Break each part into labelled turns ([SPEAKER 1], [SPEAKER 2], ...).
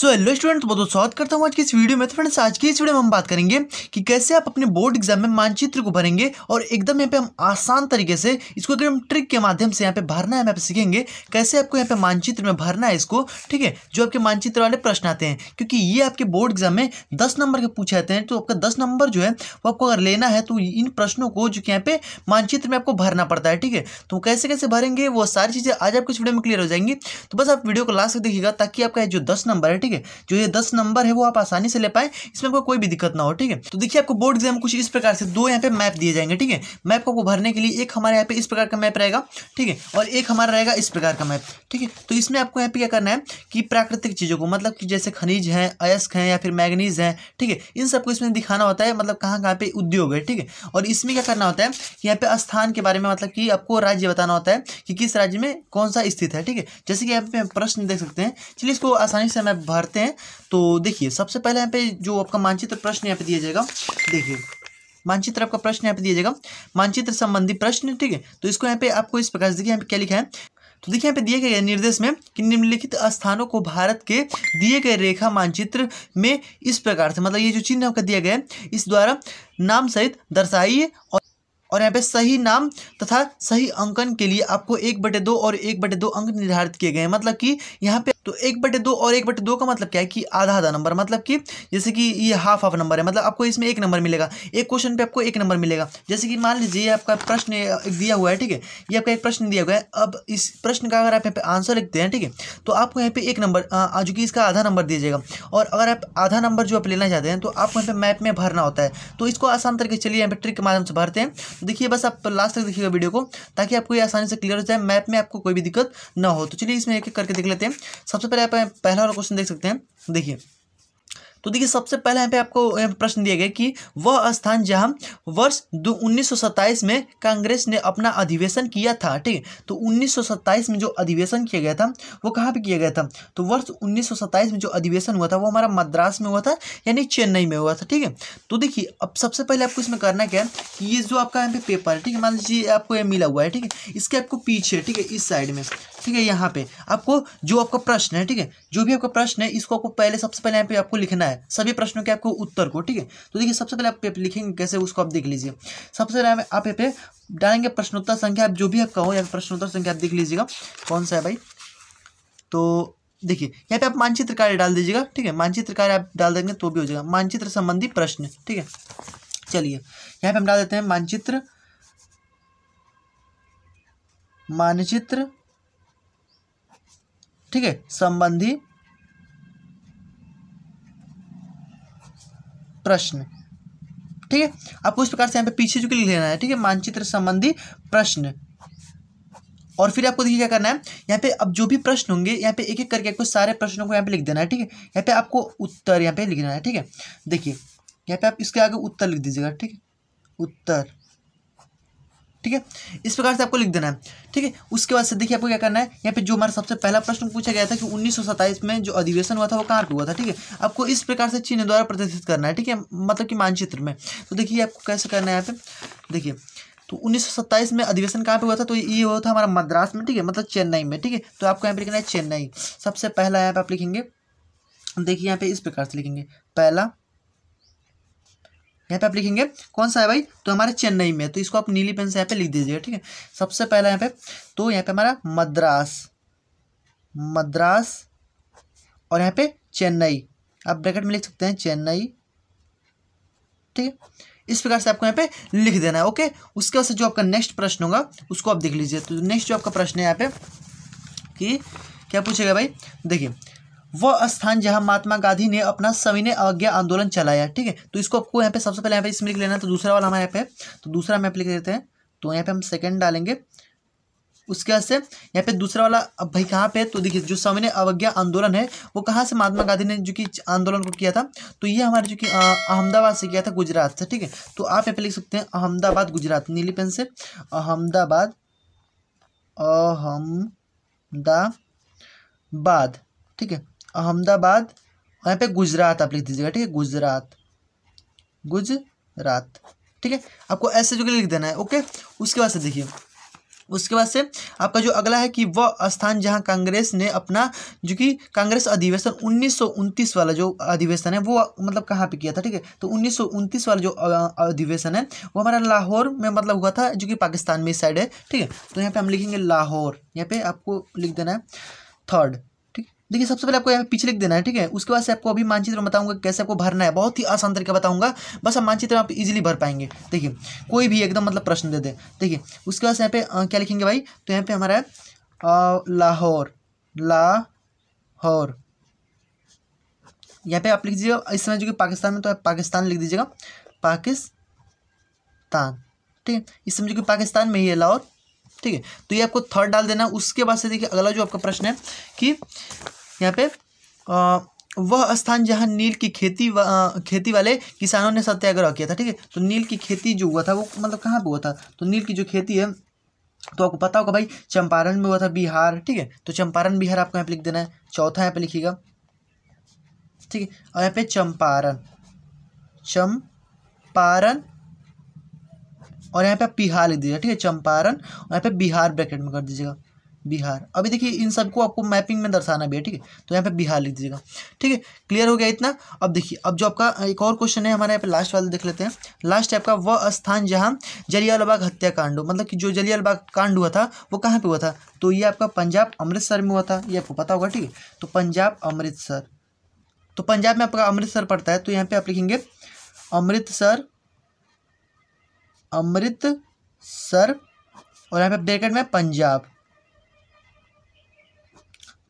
[SPEAKER 1] so hello student बहुत बहुत स्वागत करता हूँ आज की इस वीडियो में तो फ्रेंड्स आज की इस वीडियो में हम बात करेंगे कि कैसे आप अपने बोर्ड एग्जाम में मानचित्र को भरेंगे और एकदम यहाँ पे हम आसान तरीके से इसको एकदम ट्रिक के माध्यम से यहाँ पे भरना है हम यहाँ पे सीखेंगे कैसे आपको यहाँ पे मानचित्र में भरना है इसको ठीक है जो आपके मानचित्र वाले प्रश्न आते हैं क्योंकि ये आपके बोर्ड एग्जाम में दस नंबर के पूछे जाते हैं तो आपका दस नंबर जो है वो आपको अगर लेना है तो इन प्रश्नों को जो कि यहाँ पे मानचित्र में आपको भरना पड़ता है ठीक है तो कैसे कैसे भरेंगे वो सारी चीज़ें आज आपको इस वीडियो में क्लियर हो जाएंगी तो बस आप वीडियो को लास्ट देखिएगा ताकि आपका जो दस नंबर है ठीक ठीक है जो ये दस नंबर है वो आप आसानी से ले पाए इसमें आपको कोई भी दिक्कत ना हो ठीक है तो देखिए आपको बोर्ड एग्जाम कुछ इस प्रकार से दो यहाँ पे मैप दिए जाएंगे ठीक है मैप को भरने के लिए एक हमारे यहाँ पे इस प्रकार का मैप रहेगा ठीक है और एक हमारा रहेगा इस प्रकार का मैप ठीक है तो इसमें आपको यहाँ पे क्या करना है कि प्राकृतिक चीज़ों को मतलब कि जैसे खनिज है अयस्क है या फिर मैगनीज है ठीक है इन सबको इसमें दिखाना होता है मतलब कहाँ कहाँ पे उद्योग है ठीक है और इसमें क्या करना होता है कि यहाँ पे स्थान के बारे में मतलब कि आपको राज्य बताना होता है कि किस राज्य में कौन सा स्थित है ठीक है जैसे कि यहाँ पे प्रश्न देख सकते हैं चलिए इसको आसानी से मैं भर भरते हैं तो देखिए सबसे पहले यहाँ पे जो आपका मानचित्र प्रश्न यहाँ पे दिया जाएगा देखिए मानचित्र आपका प्रश्न यहाँ पे दिया जाएगा मानचित्र संबंधी प्रश्न ठीक है तो इसको यहाँ पे आपको इस प्रकार से देखिए यहाँ पे क्या लिखा है तो देखिए यहाँ पे दिए गए निर्देश में कि निम्नलिखित स्थानों को भारत के दिए गए रेखा मानचित्र में इस प्रकार से मतलब ये जो चिन्ह आपका दिया गया है इस द्वारा नाम सहित दर्शाइए और और यहाँ पे सही नाम तथा सही अंकन के लिए आपको एक बटे दो और एक बटे दो अंक निर्धारित किए गए हैं मतलब कि यहाँ पे तो एक बटे दो और एक बटे दो का मतलब क्या है कि आधा आधा नंबर मतलब कि जैसे कि ये हाफ हाफ नंबर है मतलब आपको इसमें एक नंबर मिलेगा एक क्वेश्चन पे आपको एक नंबर मिलेगा जैसे कि मान लीजिए आपका प्रश्न दिया हुआ है ठीक है ये आपका एक प्रश्न दिया हुआ है अब इस प्रश्न का अगर आप यहाँ पे आंसर लिखते हैं ठीक है तो आपको यहाँ पे एक नंबर जो कि इसका आधा नंबर दिया जाएगा और अगर आप आधा नंबर जो आप लेना चाहते हैं तो आपको यहाँ पे मैप में भरना होता है तो इसको आसान तरीके चलिए यहाँ पे ट्रिक के माध्यम से भरते हैं देखिए बस आप लास्ट तक देखिएगा वीडियो को ताकि आपको ये आसानी से क्लियर हो जाए मैप में आपको कोई भी दिक्कत ना हो तो चलिए इसमें एक एक करके देख लेते हैं सबसे पहले आप पहला वाला क्वेश्चन देख सकते हैं देखिए तो देखिए सबसे पहले यहाँ पे आपको प्रश्न दिया गया कि वह स्थान जहाँ वर्ष दो में कांग्रेस ने अपना अधिवेशन किया था ठीक है तो उन्नीस में जो अधिवेशन किया गया था वो कहाँ पर किया गया था तो वर्ष उन्नीस में जो अधिवेशन हुआ था वो हमारा मद्रास में हुआ था यानी चेन्नई में हुआ था ठीक है तो देखिए अब सबसे पहले आपको इसमें करना क्या है कि ये जो आपका यहाँ पे पेपर है ठीक है मान लीजिए आपको ये मिला हुआ है ठीक है इसके आपको पीछे ठीक है इस साइड में ठीक है यहाँ पे आपको जो आपका प्रश्न है ठीक है जो भी आपका प्रश्न है इसको आपको पहले सबसे पहले यहाँ पे आपको लिखना है सभी प्रश्नों के आपको उत्तर को ठीक है तो देखिए सबसे पहले आप लिखेंगे कैसे उसको आप देख लीजिए सबसे पहले आप यहाँ पे डालेंगे प्रश्नोत्तर संख्या आप जो भी आपका हो या प्रश्नोत्तर संख्या आप देख लीजिएगा कौन सा है भाई तो देखिए यहाँ पे आप मानचित्र कार्य डाल दीजिएगा ठीक है मानचित्र कार्य आप डाल देंगे तो भी हो जाएगा मानचित्र संबंधी प्रश्न ठीक है चलिए यहाँ पे हम डाल देते हैं मानचित्र मानचित्र ठीक है संबंधी प्रश्न ठीक है आपको इस प्रकार से यहां पे पीछे जो लिख लेना है ठीक है मानचित्र संबंधी प्रश्न और फिर आपको देखिए क्या करना है यहाँ पे अब जो भी प्रश्न होंगे यहाँ पे एक एक करके आपको सारे प्रश्नों को यहाँ पे लिख देना है ठीक है यहाँ पे आपको उत्तर यहाँ पे देना है ठीक है देखिए यहाँ पे आप इसके आगे उत्तर लिख दीजिएगा ठीक है उत्तर ठीक है इस प्रकार से आपको लिख देना है ठीक है उसके बाद से देखिए आपको क्या करना है यहाँ पे जो हमारा सबसे पहला प्रश्न पूछा गया था कि उन्नीस में जो अधिवेशन हुआ था वो कहाँ पे हुआ था ठीक है आपको इस प्रकार से चिन्ह द्वारा प्रदर्शित करना है ठीक है मतलब कि मानचित्र में तो देखिए आपको कैसे करना है यहाँ पे देखिए तो उन्नीस में अधिवेशन कहाँ पे हुआ था तो ये हुआ था हमारा मद्रास में ठीक है मतलब चेन्नई में ठीक है तो आपको यहाँ पे लिखना है चेन्नई सबसे पहला यहाँ पे आप लिखेंगे देखिए यहाँ पे इस प्रकार से लिखेंगे पहला यहाँ पे आप लिखेंगे कौन सा है भाई तो हमारे चेन्नई में तो इसको आप नीली पेन से यहाँ पे लिख दीजिएगा ठीक है सबसे पहला यहाँ पे तो यहाँ पे हमारा मद्रास मद्रास और यहाँ पे चेन्नई आप ब्रैकेट में लिख सकते हैं चेन्नई ठीक है इस प्रकार से आपको यहाँ पे लिख देना है ओके उसके बाद से जो आपका नेक्स्ट प्रश्न होगा उसको आप देख लीजिए तो नेक्स्ट जो आपका प्रश्न है यहाँ पे कि क्या पूछेगा भाई देखिए वह स्थान जहां महात्मा गांधी ने अपना सविनय अवज्ञा आंदोलन चलाया ठीक है तो इसको आपको यहाँ पे सबसे पहले यहाँ पे इसमें लिख लेना तो दूसरा वाला हमारे यहाँ पे तो दूसरा मैप लिख देते हैं तो यहाँ पे हम सेकंड डालेंगे उसके बाद से यहाँ पे दूसरा वाला अब भाई कहाँ पे तो देखिए जो सविनय अवज्ञा आंदोलन है वो कहाँ से महात्मा गांधी ने जो कि आंदोलन को किया था तो ये हमारे जो कि अहमदाबाद से किया था गुजरात से ठीक है तो आप यहाँ पे लिख सकते हैं अहमदाबाद गुजरात नीली पेन से अहमदाबाद अहमदाबाद ठीक है अहमदाबाद यहाँ पे गुजरात आप लिख दीजिएगा ठीक है गुजरात गुजरात ठीक है आपको ऐसे जो लिख देना है ओके उसके बाद से देखिए उसके बाद से आपका जो अगला है कि वह स्थान जहां कांग्रेस ने अपना जो कि कांग्रेस अधिवेशन उन्नीस वाला जो अधिवेशन है वो मतलब कहाँ पे किया था ठीक है तो उन्नीस वाला जो अधिवेशन है वो हमारा लाहौर में मतलब हुआ था जो कि पाकिस्तान में साइड है ठीक है तो यहाँ पे हम लिखेंगे लाहौर यहाँ पे आपको लिख देना है थर्ड देखिए सबसे पहले आपको यहाँ पे लिख देना है ठीक है उसके बाद से आपको अभी मानचित्र में बताऊंगा कैसे आपको भरना है बहुत ही आसान तरीके बताऊंगा बस आप मानचित्र आप इजीली भर पाएंगे देखिए कोई भी एकदम मतलब प्रश्न दे दे देखिए उसके बाद से यहाँ पे क्या लिखेंगे भाई तो यहाँ पे हमारा है लाहौर लाहौर यहाँ पे आप लिख दीजिएगा इस समय जो कि पाकिस्तान में तो आप पाकिस्तान लिख दीजिएगा पाकिस्तान ठीक है इस समय जो कि पाकिस्तान में ही है लाहौर ठीक है तो ये आपको थर्ड डाल देना उसके बाद से देखिए अगला जो आपका प्रश्न है कि यहाँ पे आ, वह स्थान जहाँ नील की खेती वा, खेती वाले किसानों ने सत्याग्रह किया था ठीक है तो नील की खेती जो हुआ था वो मतलब कहाँ पे हुआ था तो नील की जो खेती है तो आपको पता होगा भाई चंपारण में हुआ था बिहार ठीक है तो चंपारण बिहार आपको यहाँ पे लिख देना है चौथा यहाँ पे लिखिएगा ठीक है और यहाँ पे चंपारण चंपारण और यहाँ पे बिहार लिख दीजिएगा ठीक है चंपारण और यहाँ पे बिहार ब्रैकेट में कर दीजिएगा बिहार अभी देखिए इन सबको आपको मैपिंग में दर्शाना भी है ठीक है तो यहाँ पे बिहार लिख दीजिएगा ठीक है क्लियर हो गया इतना अब देखिए अब जो आपका एक और क्वेश्चन है हमारे यहाँ पे लास्ट वाले देख लेते हैं लास्ट आपका वह स्थान जहाँ जलियालबाग हत्याकांड मतलब कि जो जलियालबाग कांड हुआ था वो कहाँ पर हुआ था तो ये आपका पंजाब अमृतसर में हुआ था ये आपको पता होगा ठीक है तो पंजाब अमृतसर तो पंजाब में आपका अमृतसर पड़ता है तो यहाँ पर आप लिखेंगे अमृतसर अमृतसर और यहाँ पे ब्रैकेट में पंजाब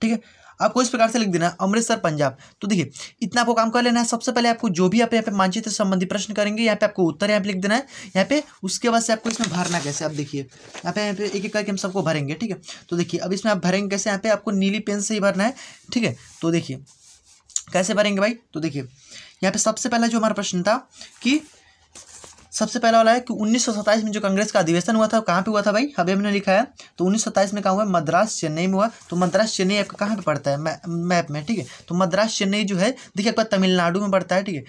[SPEAKER 1] ठीक है आपको इस प्रकार से लिख देना है अमृतसर पंजाब तो देखिए इतना आपको काम कर लेना है सबसे पहले आपको जो भी आप यहाँ पे मानचित्र संबंधी प्रश्न करेंगे यहाँ पे आपको उत्तर यहाँ पे लिख देना है यहाँ पे उसके बाद से आपको इसमें भरना कैसे आप देखिए यहाँ पे यहाँ पे एक एक करके हम सबको भरेंगे ठीक है तो देखिए अब इसमें आप भरेंगे कैसे यहाँ पे आपको नीली पेन से ही भरना है ठीक है तो देखिए कैसे भरेंगे भाई तो देखिए यहाँ पे सबसे पहला जो हमारा प्रश्न था कि सबसे पहला वाला है कि उन्नीस में जो कांग्रेस का अधिवेशन हुआ था कहाँ पे हुआ था भाई अभी हमने लिखा है तो उन्नीस में कहा हुआ मद्रास चेन्नई में हुआ तो मद्रास चेन्नई आपका कहाँ पे पड़ता है मैप में ठीक है तो मद्रास चेन्नई जो है देखिए आपका तमिलनाडु में पड़ता है ठीक है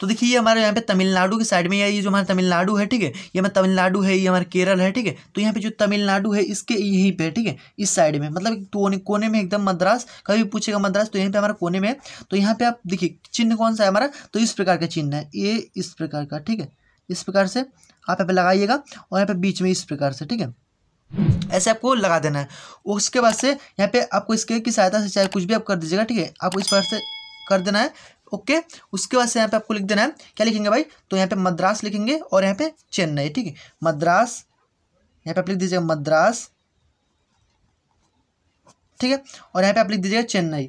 [SPEAKER 1] तो देखिए ये हमारे यहाँ पे तमिलनाडु के साइड में ये जो हमारा तमिलनाडु है ठीक है ये हमारे तमिलनाडु है ये हमारे केरल है ठीक है तो यहाँ पे जो तमिलनाडु है इसके यहीं पे ठीक है इस साइड में मतलब कोने कोने में एकदम मद्रास कभी पूछेगा मद्रास तो यहीं पे हमारा कोने में तो यहाँ पे आप देखिए चिन्ह कौन सा है हमारा तो इस प्रकार का चिन्ह है ये इस प्रकार का ठीक है इस प्रकार से आप यहाँ पे लगाइएगा और यहाँ पे बीच में इस प्रकार से ठीक है ऐसे आपको लगा देना है उसके बाद से यहाँ पे आपको इसके की सहायता से चाहे कुछ भी आप कर दीजिएगा ठीक है आपको इस प्रकार से कर देना है ओके उसके बाद से यहाँ पे आपको लिख देना है क्या लिखेंगे भाई तो यहाँ पे मद्रास लिखेंगे और यहाँ पे चेन्नई ठीक है मद्रास यहाँ पे आप लिख दीजिएगा मद्रास ठीक है और यहाँ पे आप लिख दीजिएगा चेन्नई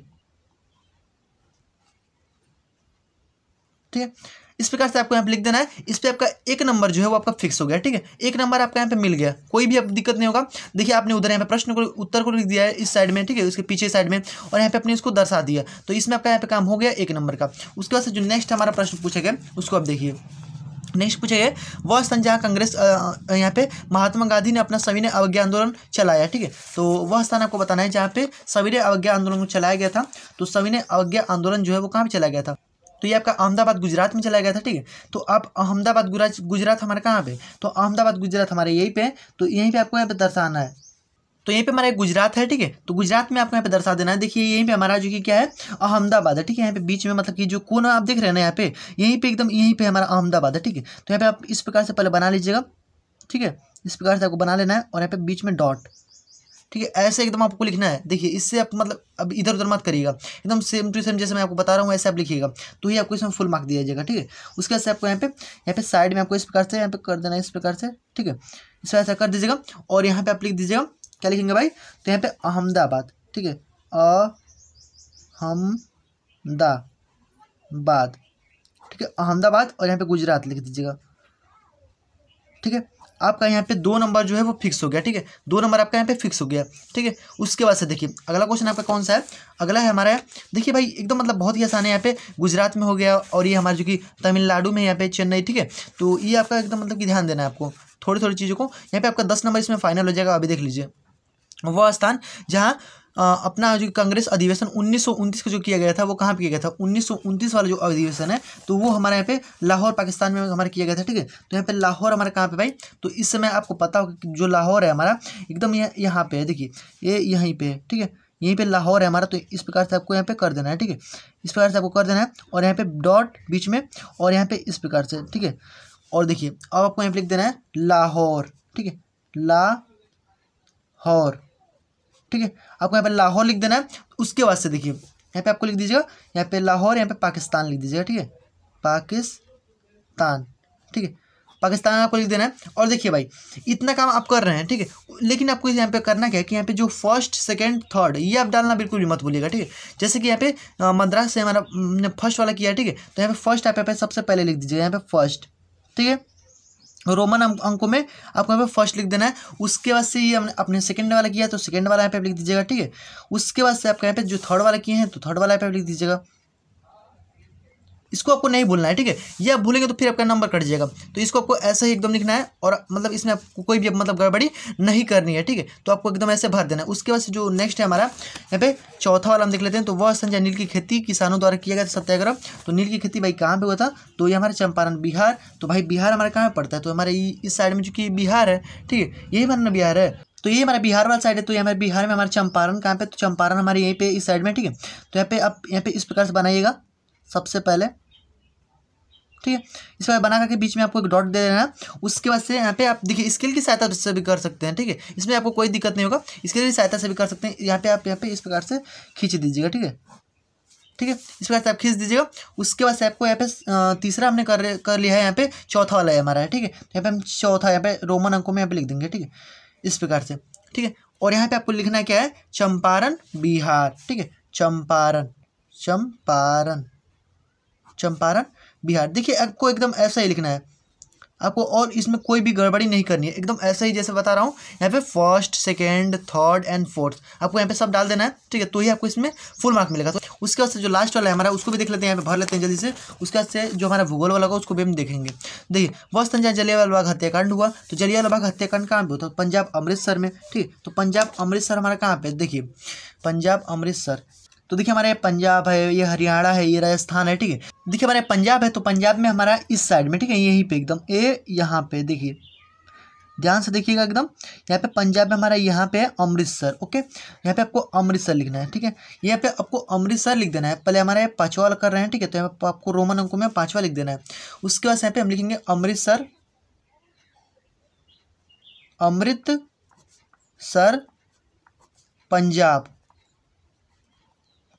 [SPEAKER 1] ठीक है इस प्रकार से आपको यहाँ पे लिख देना है इस पर आपका एक नंबर जो है वो आपका फिक्स हो गया ठीक है एक नंबर आपका यहाँ पे मिल गया कोई भी अब दिक्कत नहीं होगा देखिए आपने उधर यहाँ पे प्रश्न को उत्तर को लिख दिया है इस साइड में ठीक है उसके पीछे साइड में और यहाँ पे अपने इसको दर्शा दिया तो इसमें आपका यहाँ पे काम हो गया एक नंबर का उसके बाद जो नेक्स्ट हमारा प्रश्न पूछा गया उसको आप देखिए नेक्स्ट गया वह स्थान जहाँ कांग्रेस यहाँ पे महात्मा गांधी ने अपना सविनय अवज्ञा आंदोलन चलाया ठीक है तो वह स्थान आपको बताना है जहाँ पे सविनय अवज्ञा आंदोलन को चलाया गया था तो सविनय अवज्ञा आंदोलन जो है वो कहाँ पे चलाया गया था तो ये आपका अहमदाबाद गुजरात में चला गया था ठीक है तो अब अहमदाबाद गुजरात हमारे कहाँ पे तो अहमदाबाद गुजरात हमारे यहीं पे तो यहीं पे आपको यहाँ पे दर्शाना है तो यहीं पे हमारा गुजरात है ठीक है तो गुजरात में आपको यहाँ पे दर्शा देना है देखिए यहीं पे हमारा जो कि क्या है अहमदाबाद है ठीक है यहाँ पे बीच में मतलब कि जो कौन आप देख रहे हैं ना यहाँ पे यहीं पे एकदम यहीं पे हमारा अहमदाबाद है ठीक है तो यहाँ पे आप इस प्रकार से पहले बना लीजिएगा ठीक है इस प्रकार से आपको बना लेना है और यहाँ पे बीच में डॉट ठीक है ऐसे एकदम आपको लिखना है देखिए इससे आप मतलब अब इधर उधर मत करिएगा एकदम सेम टू सेम जैसे मैं आपको बता रहा हूँ ऐसे आप लिखिएगा तो ही आपको इसमें फुल मार्क दिया जाएगा ठीक है उसके बाद से आपको यहाँ पे यहाँ पे साइड में आपको इस प्रकार से यहाँ पे कर देना है इस प्रकार से ठीक है इस ऐसा कर दीजिएगा और यहाँ पर आप लिख दीजिएगा क्या लिखेंगे भाई तो यहाँ पे अहमदाबाद ठीक है अहमदाबाद ठीक है अहमदाबाद और यहाँ पे गुजरात लिख दीजिएगा ठीक है आपका यहाँ पे दो नंबर जो है वो फिक्स हो गया ठीक है दो नंबर आपका यहाँ पे फिक्स हो गया ठीक है उसके बाद से देखिए अगला क्वेश्चन आपका कौन सा है अगला है हमारा देखिए भाई एकदम मतलब बहुत ही आसान है यहाँ पे गुजरात में हो गया और ये हमारा जो कि तमिलनाडु में यहाँ पे चेन्नई ठीक है तो ये आपका एकदम मतलब कि ध्यान देना है आपको थोड़ी थोड़ी चीज़ों को यहाँ पे आपका दस नंबर इसमें फाइनल हो जाएगा अभी देख लीजिए वह स्थान जहाँ अपना जो कांग्रेस अधिवेशन उन्नीस का जो किया गया था वो कहाँ पर किया गया था उन्नीस वाला जो अधिवेशन है तो वो हमारे यहाँ पे लाहौर पाकिस्तान में हमारा किया गया था ठीक है तो यहाँ पे लाहौर हमारा कहाँ पे भाई तो इस समय आपको पता होगा जो लाहौर है हमारा एकदम यह यहाँ पे है देखिए ये यहीं पे है ठीक है यहीं पे लाहौर है हमारा तो इस प्रकार से आपको यहाँ पे कर देना है ठीक है इस प्रकार से आपको कर देना है और यहाँ पे डॉट बीच में और यहाँ पे इस प्रकार से ठीक है और देखिए अब आपको यहाँ पे लिख देना है लाहौर ठीक है लाहौर ठीक है आपको यहाँ पर लाहौर लिख देना है उसके बाद से देखिए यहाँ पे आपको लिख दीजिएगा यहाँ पे लाहौर यहाँ पे पाकिस्तान लिख दीजिएगा ठीक है पाकिस्तान ठीक है पाकिस्तान आपको लिख देना है और देखिए भाई इतना काम आप कर रहे हैं ठीक है लेकिन आपको यहाँ पे करना क्या है कि यहाँ पे जो फर्स्ट सेकंड थर्ड ये आप डालना बिल्कुल भी मत भूलिएगा ठीक है जैसे कि यहाँ पे मद्रास से हमारा फर्स्ट वाला किया ठीक है तो यहाँ पे फर्स्ट आप यहाँ पे सबसे पहले लिख दीजिएगा यहाँ पे फर्स्ट ठीक है रोमन अं- अंकों में आपको यहाँ पे फर्स्ट लिख देना है उसके बाद से ये हमने अपने सेकंड वाला किया तो सेकंड वाला यहाँ पे लिख दीजिएगा ठीक है उसके बाद से आपका यहाँ पे जो थर्ड वाला किए हैं तो थर्ड वाला यहाँ पे लिख दीजिएगा इसको आपको नहीं भूलना है ठीक है ये आप भूलेंगे तो फिर आपका नंबर कट जाएगा तो इसको आपको ऐसे ही एकदम लिखना है और मतलब इसमें आपको कोई भी मतलब गड़बड़ी नहीं करनी है ठीक है तो आपको एकदम ऐसे भर देना है उसके बाद जो नेक्स्ट है हमारा यहाँ पे चौथा वाला हम देख लेते हैं तो वह संजय नील की खेती किसानों द्वारा किया गया था सत्याग्रह तो नील की खेती भाई कहाँ पर हुआ था तो ये हमारा चंपारण बिहार तो भाई बिहार हमारे कहाँ पड़ता है तो हमारे इस साइड में चूँकि बिहार है ठीक है यही हमारा बिहार है तो ये हमारा बिहार वाला साइड है तो ये हमारे बिहार में हमारे चंपारण कहाँ पे तो चंपारण हमारे यहीं पे इस साइड में ठीक है तो यहाँ पे आप यहाँ पे इस प्रकार से बनाइएगा सबसे पहले ठीक है इस पर बना करके बीच में आपको एक डॉट दे देना उसके बाद से यहाँ पे आप देखिए स्केल की सहायता से भी कर सकते हैं ठीक है इसमें आपको कोई दिक्कत नहीं होगा स्केल की सहायता से भी कर सकते हैं यहाँ पे आप यहाँ पे इस प्रकार से खींच दीजिएगा ठीक है ठीक है इस प्रकार से आप खींच दीजिएगा उसके बाद से आपको यहाँ पे तीसरा हमने कर कर लिया है यहाँ पे चौथा वाला है हमारा है ठीक है तो यहाँ पे हम चौथा यहाँ पे रोमन अंकों में यहाँ पे लिख देंगे ठीक है इस प्रकार से ठीक है और यहाँ पे आपको लिखना क्या है चंपारण बिहार ठीक है चंपारण चंपारण चंपारण बिहार देखिए आपको एकदम ऐसा ही लिखना है आपको और इसमें कोई भी गड़बड़ी नहीं करनी है एकदम ऐसा ही जैसे बता रहा हूँ यहाँ पे first second third and fourth आपको यहाँ पे सब डाल देना है ठीक है तो ही आपको इसमें फुल मार्क मिलेगा तो उसके बाद से जो लास्ट वाला है हमारा उसको भी देख लेते हैं यहाँ पे भर लेते हैं जल्दी से उसके बाद से जो हमारा भूगोल वाला होगा उसको भी हम देखेंगे देखिए वस्त पंजाब जलियावाला बाग हत्याकांड हुआ तो जलियावाला बाग हत्याकांड कहाँ पर होता तो है पंजाब अमृतसर में ठीक तो पंजाब अमृतसर हमारा कहाँ पे देखिए पंजाब अमृतसर तो देखिए हमारे पंजाब है ये हरियाणा है ये राजस्थान है ठीक है देखिए हमारे पंजाब है तो पंजाब में हमारा इस साइड में ठीक है यहीं पे एकदम ए यहाँ पे देखिए ध्यान से देखिएगा एकदम यहाँ पे पंजाब में हमारा यहाँ पे है अमृतसर ओके यहाँ पे आपको अमृतसर लिखना है ठीक है यहाँ पे आपको अमृतसर लिख देना है पहले हमारा ये पाँचवा कर रहे हैं ठीक है तो यहाँ पर आपको रोमन अंकों में पाँचवा लिख देना है उसके बाद यहाँ पे हम लिखेंगे अमृतसर अमृत सर पंजाब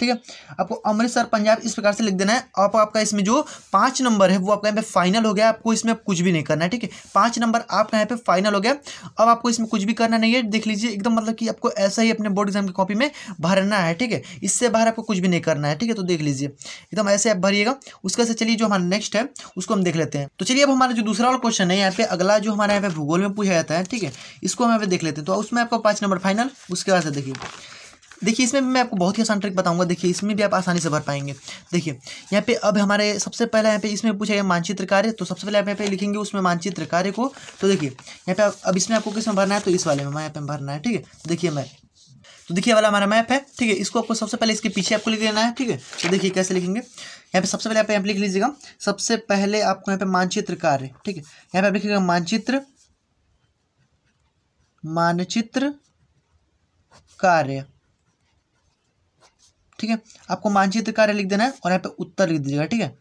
[SPEAKER 1] ठीक है आपको अमृतसर पंजाब इस प्रकार से लिख देना है आप आपका इसमें जो पाँच नंबर है वो आपका यहाँ पे फाइनल हो गया आपको इसमें कुछ भी नहीं करना है ठीक है पाँच नंबर आपका यहाँ पे फाइनल हो गया अब आपको इसमें कुछ भी करना नहीं है देख लीजिए एकदम मतलब कि आपको ऐसा ही अपने बोर्ड एग्जाम की कॉपी में भरना है ठीक है इससे बाहर आपको कुछ भी नहीं करना है ठीक है तो देख लीजिए एकदम ऐसे आप भरिएगा उसका से चलिए जो हमारा नेक्स्ट है उसको हम देख लेते हैं तो चलिए अब हमारा जो दूसरा और क्वेश्चन है यहाँ पे अगला जो हमारे यहाँ पे भूगोल में पूछा जाता है ठीक है इसको हम यहाँ पे देख लेते हैं तो उसमें आपका पाँच नंबर फाइनल उसके बाद देखिए देखिए इसमें भी मैं आपको बहुत ही आसान ट्रिक बताऊंगा देखिए इसमें भी आप आसानी से भर पाएंगे देखिए यहाँ पे अब हमारे सबसे पहले यहाँ पे इसमें पूछा गया मानचित्र कार्य तो सबसे पहले आप यहाँ पे लिखेंगे उसमें मानचित्र कार्य को तो देखिए यहाँ पे अब इसमें आपको किस भरना है तो इस वाले में यहाँ पे भरना है ठीक है देखिए मैं तो देखिए वाला हमारा मैप है ठीक है इसको आपको सबसे पहले इसके पीछे आपको लिख देना है ठीक है तो देखिए कैसे लिखेंगे यहाँ पे सबसे पहले आप यहाँ पे लिख लीजिएगा सबसे पहले आपको यहाँ पे मानचित्र कार्य ठीक है यहाँ पे आप लिखिएगा मानचित्र मानचित्र कार्य ठीक है आपको मानचित्र कार्य लिख देना है और यहाँ पे उत्तर लिख दीजिएगा ठीक है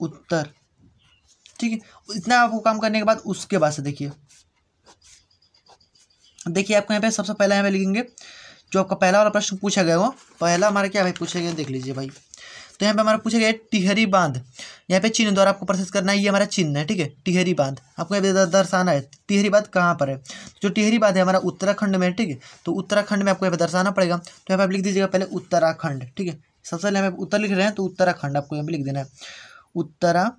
[SPEAKER 1] उत्तर ठीक है इतना आपको काम करने के बाद उसके बाद से देखिए देखिए आपको यहाँ पे सबसे पहले यहाँ पे लिखेंगे जो आपका पहला वाला प्रश्न पूछा गया हो पहला हमारा क्या भाई पूछा गया देख लीजिए भाई तो यहाँ पे हमारा पूछा गया टिहरी बांध यहाँ पे चिन्ह द्वारा आपको प्रस्तुत करना है ये हमारा चिन्ह है ठीक है टिहरी बांध आपको यहाँ दर्शाना है टिहरी बांध कहाँ पर है तो जो टिहरी बांध है हमारा उत्तराखंड में ठीक है तो उत्तराखंड में आपको यहाँ पे दर्शाना पड़ेगा तो यहाँ पे आप लिख दीजिएगा पहले उत्तराखंड ठीक है सबसे पहले हम उत्तर लिख रहे हैं तो उत्तराखंड आपको यहाँ पर लिख देना है उत्तराखंड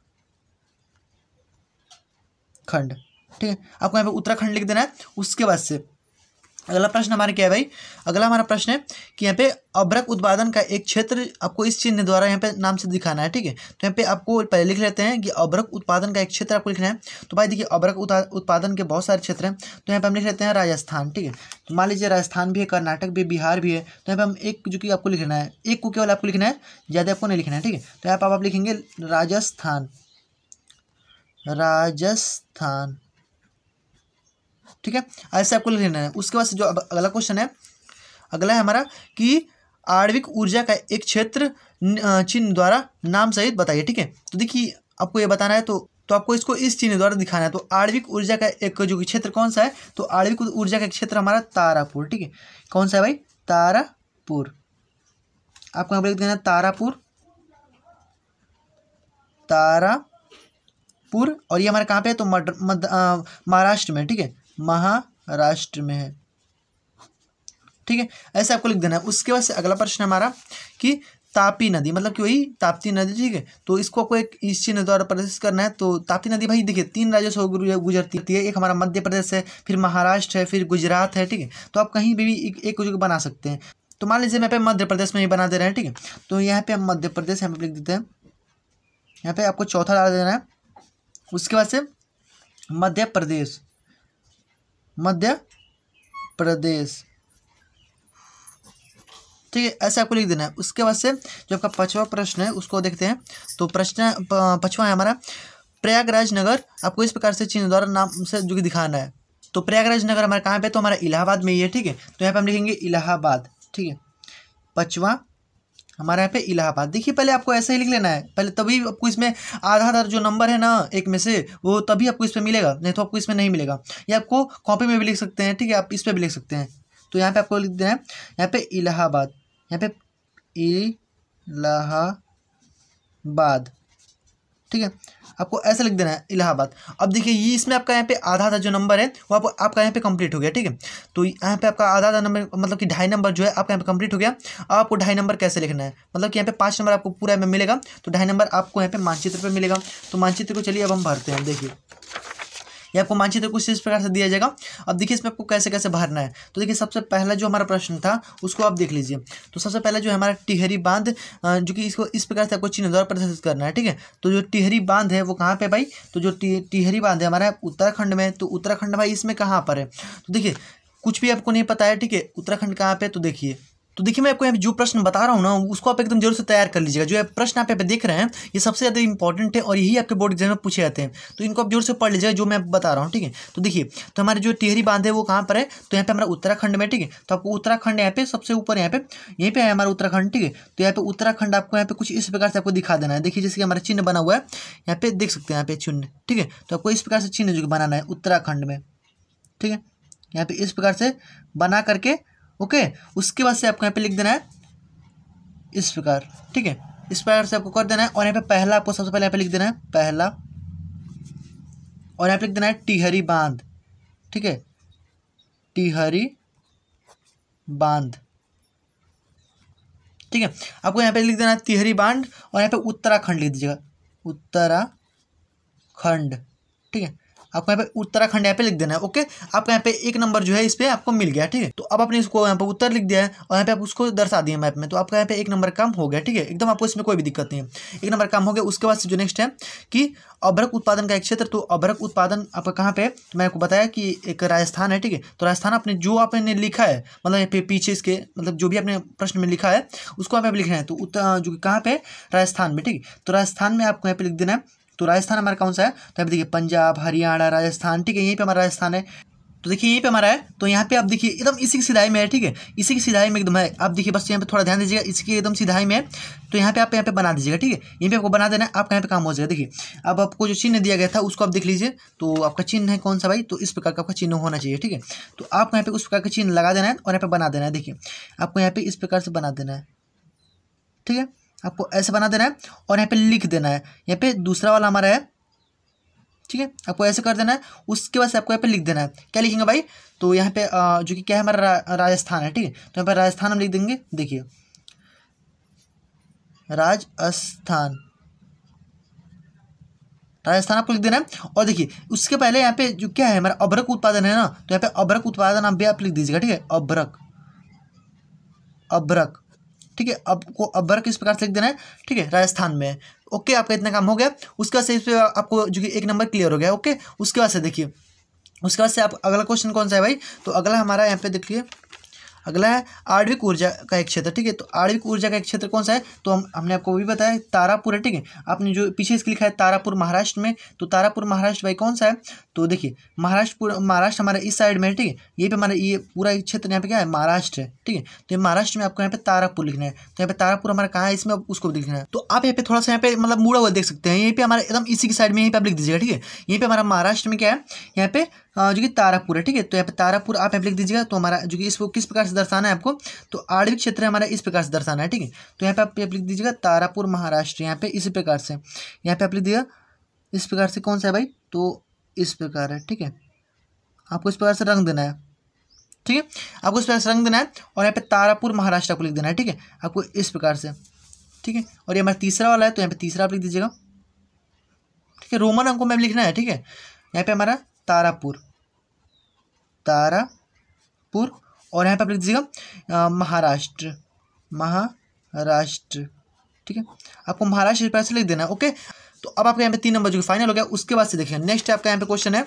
[SPEAKER 1] ठीक है आपको यहाँ पे उत्तराखंड लिख देना है उसके बाद से अगला प्रश्न हमारा क्या है भाई अगला हमारा प्रश्न है कि यहाँ पे अब्रक उत्पादन का एक क्षेत्र आपको इस चिन्ह द्वारा यहाँ पे नाम से दिखाना है ठीक है तो यहाँ पे आपको पहले लिख लेते हैं कि अब्रक उत्पादन का एक क्षेत्र आपको लिखना है तो भाई देखिए अब्रक उत्पादन के बहुत सारे क्षेत्र हैं तो यहाँ पर हम लिख लेते हैं राजस्थान ठीक है तो मान लीजिए राजस्थान भी है कर्नाटक भी बिहार भी है तो यहाँ पे हम एक जो कि आपको लिखना है एक को केवल आपको लिखना है ज़्यादा आपको नहीं लिखना है ठीक है तो यहाँ पर आप लिखेंगे राजस्थान राजस्थान ठीक है ऐसे आपको लेना है उसके बाद जो अगला क्वेश्चन है अगला है हमारा कि आणविक ऊर्जा का एक क्षेत्र चिन्ह द्वारा नाम सहित बताइए ठीक है तो देखिए आपको ये बताना है तो तो आपको इसको इस चिन्ह द्वारा दिखाना है तो आणविक ऊर्जा का एक जो क्षेत्र कौन सा है तो आणविक ऊर्जा का क्षेत्र हमारा तारापुर ठीक है कौन सा है भाई तारापुर आपको यहाँ पर लिख देना तारापुर तारापुर और ये हमारे कहाँ पे है तो महाराष्ट्र में ठीक है महाराष्ट्र में है ठीक है ऐसे आपको लिख देना है उसके बाद से अगला प्रश्न हमारा कि तापी नदी मतलब कि वही ताप्ती नदी ठीक है तो इसको आपको एक इस चिन्ह द्वारा प्रदर्शित करना है तो ताप्ती नदी भाई देखिए तीन राज्यों से गुजरती है एक हमारा मध्य प्रदेश है फिर महाराष्ट्र है फिर गुजरात है ठीक है तो आप कहीं भी, एक, एक जगह बना सकते हैं तो मान लीजिए यहाँ पे मध्य प्रदेश में ही बना दे रहे हैं ठीक है तो यहाँ पे हम मध्य प्रदेश यहाँ पे लिख देते हैं यहाँ पे आपको चौथा डाल देना है उसके बाद से मध्य प्रदेश मध्य प्रदेश ठीक है ऐसे आपको लिख देना है उसके बाद से जो आपका पांचवा प्रश्न है उसको देखते हैं तो प्रश्न पांचवा है हमारा प्रयागराज नगर आपको इस प्रकार से चिन्ह द्वारा नाम से जो कि दिखाना है तो प्रयागराज नगर हमारे कहाँ पे तो हमारा इलाहाबाद में ही है ठीक है तो यहाँ पे हम लिखेंगे इलाहाबाद ठीक है पचवा हमारे यहाँ पे इलाहाबाद देखिए पहले आपको ऐसे ही लिख लेना है पहले तभी आपको इसमें आधा आधा जो नंबर है ना एक में से वो तभी आपको इस पर मिलेगा नहीं तो आपको इसमें नहीं मिलेगा ये आपको कॉपी में भी लिख सकते हैं ठीक है आप इस पर भी लिख सकते हैं तो यहाँ पर आपको लिख देना है यहाँ पर इलाहाबाद यहाँ पे इलाहाबाद ठीक है आपको ऐसा लिख देना है इलाहाबाद अब देखिए ये इसमें आपका यहाँ पे आधा आधा जो नंबर है वो आप, आपका यहाँ पे कंप्लीट हो गया ठीक है तो यहाँ पे आपका आधा आधा नंबर मतलब कि ढाई नंबर जो है आपका यहाँ पे कंप्लीट हो गया अब आपको ढाई नंबर कैसे लिखना है मतलब कि यहाँ पे पाँच नंबर आपको पूरा यहाँ मिलेगा तो ढाई नंबर आपको यहाँ पे मानचित्र पर मिलेगा तो मानचित्र को चलिए अब हम भरते हैं देखिए ये आपको मानचित्र कुछ इस प्रकार से दिया जाएगा अब देखिए इसमें आपको कैसे कैसे भरना है तो देखिए सबसे पहला जो हमारा प्रश्न था उसको आप देख लीजिए तो सबसे पहला जो है हमारा टिहरी बांध जो कि इसको इस प्रकार से आपको चिन्ह द्वारा प्रदर्शित करना है ठीक है तो जो टिहरी बांध है वो कहाँ पर भाई तो जो टिहरी बांध है हमारा उत्तराखंड में तो उत्तराखंड भाई इसमें कहाँ पर है तो देखिए कुछ भी आपको नहीं पता है ठीक है उत्तराखंड कहाँ पे तो देखिए तो देखिए मैं आपको यहाँ पे जो प्रश्न बता रहा हूँ ना उसको आप एकदम जरूर से तैयार कर लीजिएगा जो प्रश्न आप यहाँ पे देख रहे हैं ये सबसे ज़्यादा इंपॉर्टेंट है और यही आपके बोर्ड एग्जाम में पूछे जाते हैं तो इनको आप जोर से पढ़ लीजिएगा जो मैं बता रहा हूँ ठीक है तो देखिए तो हमारे जो टेहरी बांध है वो कहाँ पर है तो यहाँ पे हमारा उत्तराखंड में ठीक है तो आपको उत्तराखंड यहाँ पे सबसे ऊपर यहाँ पे यहीं पर है हमारा उत्तराखंड ठीक है तो यहाँ पे उत्तराखंड आपको यहाँ पे कुछ इस प्रकार से आपको दिखा देना है देखिए जैसे कि हमारा चिन्ह बना हुआ है यहाँ पे देख सकते हैं यहाँ पे चिन्ह ठीक है तो आपको इस प्रकार से चिन्ह जो बनाना है उत्तराखंड में ठीक है यहाँ पे इस प्रकार से बना करके ओके उसके बाद से आपको यहाँ पे लिख देना है इस प्रकार ठीक है इस प्रकार से आपको कर देना है और यहाँ पे पहला आपको सबसे पहले यहाँ पे लिख देना है पहला और यहाँ पे लिख देना है टिहरी बांध ठीक है टिहरी बांध ठीक है आपको यहाँ पे लिख देना है तिहरी बांध और यहाँ पे उत्तराखंड लिख दीजिएगा उत्तराखंड ठीक है आपको यहाँ पे उत्तराखंड यहाँ पे लिख देना है ओके आपको यहाँ पे एक नंबर जो है इस पर आपको मिल गया ठीक है तो अब आपने इसको यहाँ पे उत्तर लिख दिया है और यहाँ पे आप उसको दर्शा दिए मैप में तो आपका यहाँ पे एक नंबर काम हो गया ठीक है एकदम आपको इसमें कोई भी दिक्कत नहीं है एक नंबर काम हो गया उसके बाद जो नेक्स्ट है कि अभरक उत्पादन का एक क्षेत्र तो अभरक उत्पादन आपका कहाँ पे तो मैंने आपको बताया कि एक राजस्थान है ठीक है तो राजस्थान आपने जो आपने लिखा है मतलब यहाँ पे पीछे इसके मतलब जो भी आपने प्रश्न में लिखा है उसको आप लिखना है तो जो कहाँ पे राजस्थान में ठीक है तो राजस्थान में आपको यहाँ पे लिख देना है तो राजस्थान हमारा कौन सा है तो यहाँ देखिए पंजाब हरियाणा राजस्थान ठीक है यहीं पर हमारा राजस्थान है तो देखिए यहीं पे हमारा है तो यहाँ पे आप देखिए एकदम इसी की सिधाई में है ठीक है इसी की सिधाई में एकदम है आप देखिए बस यहाँ पे थोड़ा ध्यान दीजिएगा इसकी एकदम सिधाई में है तो यहाँ पे आप यहाँ पे बना दीजिएगा ठीक है यहीं पे आपको बना देना है आपका यहाँ पे काम हो जाएगा देखिए अब आपको जो चिन्ह दिया गया था उसको आप देख लीजिए तो आपका चिन्ह है कौन सा भाई तो इस प्रकार का आपका चिन्ह होना चाहिए ठीक है तो आपको यहाँ पे उस प्रकार का चिन्ह लगा देना है और यहाँ पर बना देना है देखिए आपको यहाँ पे इस प्रकार से बना देना है ठीक है आपको ऐसे बना देना है और यहाँ पे लिख देना है यहाँ पे दूसरा वाला हमारा है ठीक है आपको ऐसे कर देना है उसके बाद से आपको यहाँ पे लिख देना है क्या लिखेंगे भाई तो यहाँ पे जो कि क्या है हमारा राजस्थान है ठीक है तो यहाँ पर राजस्थान हम लिख देंगे देखिए राजस्थान राजस्थान आपको लिख देना है और देखिए उसके पहले यहाँ पे जो क्या है हमारा अभ्रक उत्पादन है ना तो यहाँ पे अभ्रक उत्पादन आप भी आप लिख दीजिएगा ठीक है अभ्रक अभ्रक ठीक है अब को वर्क किस प्रकार से लिख देना है ठीक है राजस्थान में ओके आपका इतना काम हो गया उसके बाद से इस पर आपको जो कि एक नंबर क्लियर हो गया ओके उसके बाद से देखिए उसके बाद से आप अगला क्वेश्चन कौन सा है भाई तो अगला हमारा यहाँ पे देखिए अगला है आणविक ऊर्जा का एक क्षेत्र ठीक है तो आणविक ऊर्जा का एक क्षेत्र कौन सा है तो हम हमने आपको भी बताया तारापुर है ठीक है आपने जो पीछे इसके लिखा है तारापुर महाराष्ट्र में तो तारापुर महाराष्ट्र भाई कौन सा है तो देखिए महाराष्ट्र महाराष्ट्र हमारे इस साइड में है ठीक है ये भी हमारा ये पूरा क्षेत्र यहाँ पे क्या है महाराष्ट्र है ठीक है तो महाराष्ट्र में आपको यहाँ पे तारापुर लिखना है तो यहाँ पे तारापुर हमारा कहाँ है इसमें उसको लिखना है तो आप यहाँ पे थोड़ा सा यहाँ पे मतलब मुड़ा हुआ देख सकते हैं यहीं पर हमारे एकदम इसी की साइड में यहीं पर आप लिख दीजिएगा ठीक है यहीं पर हमारा महाराष्ट्र में क्या है यहाँ पे जो कि तारापुर है ठीक है तो यहाँ पर तारापुर आप यहाँ लिख दीजिएगा तो हमारा जो कि इसको किस प्रकार से दर्शाना है आपको तो आड़वी क्षेत्र हमारा इस प्रकार से दर्शाना है ठीक है तो यहाँ पे आप यहाँ लिख दीजिएगा तारापुर महाराष्ट्र यहाँ पे इस प्रकार से यहाँ पे आप लिख दीजिएगा इस प्रकार से कौन सा है भाई तो इस प्रकार है ठीक है आपको इस प्रकार से रंग देना है ठीक है आपको इस प्रकार से रंग देना है और यहाँ पे तारापुर महाराष्ट्र आपको लिख देना है ठीक है आपको इस प्रकार से ठीक है और ये हमारा तीसरा वाला है तो यहाँ पे तीसरा आप लिख दीजिएगा ठीक है रोमन अंकों में लिखना है ठीक है यहाँ पे हमारा तारापुर तारापुर और यहाँ पे आप लिख दीजिएगा महाराष्ट्र महाराष्ट्र ठीक है आपको महाराष्ट्र पैसे लिख देना है ओके तो अब आपके यहाँ पे तीन नंबर जो फाइनल हो गया उसके बाद से देखिए नेक्स्ट आपका यहाँ पे क्वेश्चन है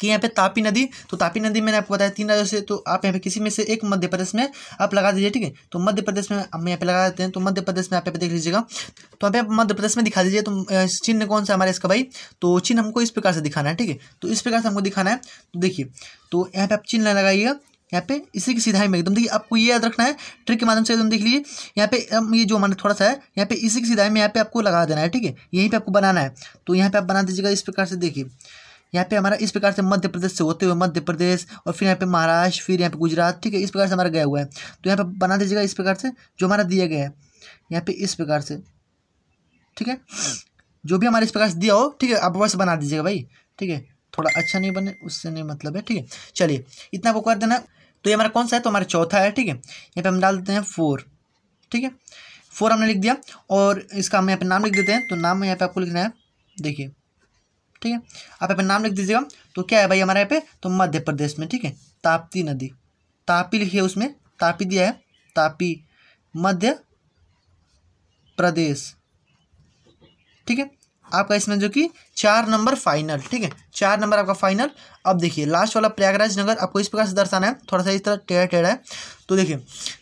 [SPEAKER 1] कि यहाँ पे तापी नदी तो तापी नदी मैंने आपको बताया तीन राज्यों से तो आप यहाँ पे किसी में से एक मध्य प्रदेश में आप लगा दीजिए ठीक है तो मध्य प्रदेश में हम यहाँ पे लगा देते हैं तो मध्य प्रदेश में आप यहाँ पे देख लीजिएगा तो आप मध्य प्रदेश में दिखा दीजिए तो चिन्ह कौन सा हमारे इसका भाई तो चिन्ह हमको इस प्रकार से दिखाना है ठीक है तो इस प्रकार से हमको दिखाना है तो देखिए तो यहाँ पे आप चिन्ह लगाइएगा यहाँ पे इसी की सीधाई में एकदम देखिए आपको ये याद रखना है ट्रिक के माध्यम से एकदम देख लीजिए यहाँ पे ये जो हमारे थोड़ा सा है यहाँ पे इसी की सीधाई में यहाँ पे आपको लगा देना है ठीक है यहीं पे आपको बनाना है तो यहाँ पे आप बना दीजिएगा इस प्रकार से देखिए यहाँ पे हमारा इस प्रकार से मध्य प्रदेश से होते हुए मध्य प्रदेश और फिर यहाँ पे महाराष्ट्र फिर यहाँ पे गुजरात ठीक है इस प्रकार से हमारा गया हुआ है तो यहाँ पे बना दीजिएगा इस प्रकार से जो हमारा दिया गया है यहाँ पे इस प्रकार से ठीक है जो भी हमारे इस प्रकार से दिया हो ठीक है आप बस बना दीजिएगा भाई ठीक है थोड़ा अच्छा नहीं बने उससे नहीं मतलब है ठीक है चलिए इतना को कर देना तो ये हमारा कौन सा है तो हमारा चौथा है ठीक है यहाँ पे हम डाल देते हैं फोर ठीक है फोर हमने लिख दिया और इसका हम यहाँ पे नाम लिख देते हैं तो नाम यहाँ पे आपको लिखना है देखिए ठीक है आप यहाँ पर नाम लिख दीजिएगा तो क्या है भाई हमारे यहाँ पे तो मध्य प्रदेश में ठीक है ताप्ती नदी तापी लिखी है उसमें तापी दिया है तापी मध्य प्रदेश ठीक है आपका इसमें जो कि चार नंबर फाइनल ठीक है चार नंबर आपका फाइनल अब देखिए लास्ट वाला प्रयागराज नगर आपको इस प्रकार से दर्शाना है थोड़ा सा इस तरह टेढ़ा टेढ़ा है तो देखिए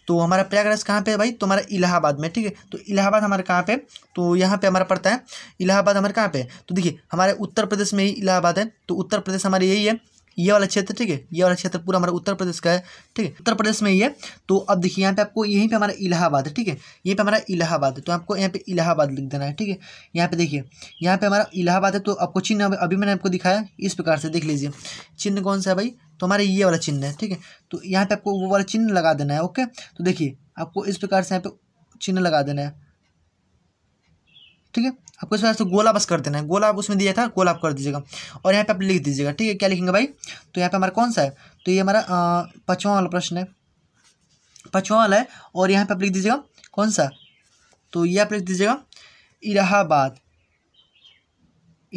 [SPEAKER 1] तो हमारा प्रयागराज कहाँ पे है भाई तो हमारा इलाहाबाद में ठीक है तो इलाहाबाद हमारे कहाँ पे तो यहाँ पे हमारा पड़ता है इलाहाबाद हमारे कहाँ पे तो देखिए हमारे उत्तर प्रदेश में ही इलाहाबाद है तो उत्तर प्रदेश हमारे यही है ये वाला क्षेत्र ठीक है ये वाला क्षेत्र पूरा हमारा उत्तर प्रदेश का है ठीक है उत्तर प्रदेश में ही है तो अब देखिए यहाँ पे आपको यहीं पे हमारा इलाहाबाद है ठीक है यहीं पे हमारा इलाहाबाद है तो आपको यहाँ पे इलाहाबाद लिख देना है ठीक है यहाँ पे देखिए यहाँ पे हमारा इलाहाबाद है तो आपको चिन्ह अभी मैंने आपको दिखाया इस प्रकार से देख लीजिए चिन्ह कौन सा है भाई तो हमारे ये वाला चिन्ह है ठीक है तो यहाँ पे आपको वो वाला चिन्ह लगा देना है ओके तो देखिए आपको इस प्रकार से यहाँ पे चिन्ह लगा देना है ठीक है आपको इस वजह से गोला बस कर देना है गोला आप उसमें दिया था गोला आप कर दीजिएगा और यहाँ पे आप लिख दीजिएगा ठीक है क्या लिखेंगे भाई तो यहाँ पे हमारा कौन सा है तो ये हमारा पचवा वाला प्रश्न है पचवा वाला है और यहाँ पे आप लिख दीजिएगा कौन सा तो ये आप लिख दीजिएगा इलाहाबाद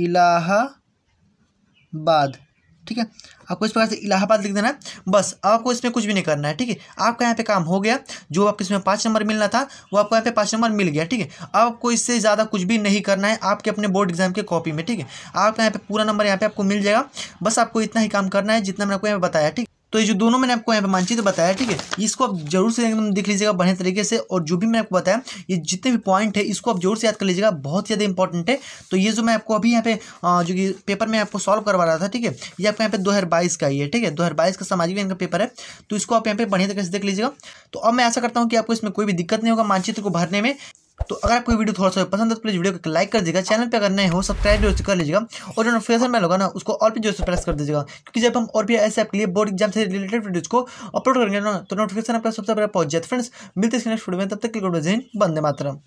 [SPEAKER 1] इलाहाबाद ठीक है आपको इस प्रकार से इलाहाबाद लिख देना है बस अब आपको इसमें कुछ भी नहीं करना है ठीक है आपका यहाँ पे काम हो गया जो आपको इसमें पाँच नंबर मिलना था वो आपको यहाँ पे पाँच नंबर मिल गया ठीक है अब आपको इससे ज़्यादा कुछ भी नहीं करना है आपके अपने बोर्ड एग्जाम के कॉपी में ठीक है आपका यहाँ पे पूरा नंबर यहाँ पे आपको मिल जाएगा बस आपको इतना ही काम करना है जितना मैंने आपको यहाँ पे बताया ठीक है तो ये जो दोनों मैंने आपको यहाँ पे मानचित्र बताया ठीक है इसको आप जरूर से एकदम देख लीजिएगा बढ़िया तरीके से और जो भी मैंने आपको बताया ये जितने भी पॉइंट है इसको आप जरूर से याद कर लीजिएगा बहुत ज़्यादा इंपॉर्टेंट है तो ये जो मैं आपको अभी यहाँ पे जो कि पेपर में आपको सॉल्व करवा रहा था ठीक है ये आपको यहाँ पे दो का ही है ठीक है दो का सामाजिक विज्ञान का पेपर है तो इसको आप यहाँ पे बढ़िया तरीके से देख लीजिएगा तो अब मैं ऐसा करता हूँ कि आपको इसमें कोई भी दिक्कत नहीं होगा मानचित्र को भरने में तो अगर आपको वीडियो थोड़ा सा पसंद है तो प्लीज़ वीडियो को लाइक कर दीजिएगा चैनल पर अगर नए हो सब्सक्राइब जो कर लीजिएगा और जो नोटिफिकेशन बेल होगा ना उसको और भी जो है प्रेस कर दीजिएगा क्योंकि जब हम और भी ऐसे आपके लिए बोर्ड एग्जाम से रिलेटेड वीडियोज को अपलोड करेंगे ना तो नोटिफिकेशन आपका सबसे पहले पहुंच जाए फ्रेंड्स मिलते हैं नेक्स्ट वीडियो में तब तक के लिए बंदे मात्र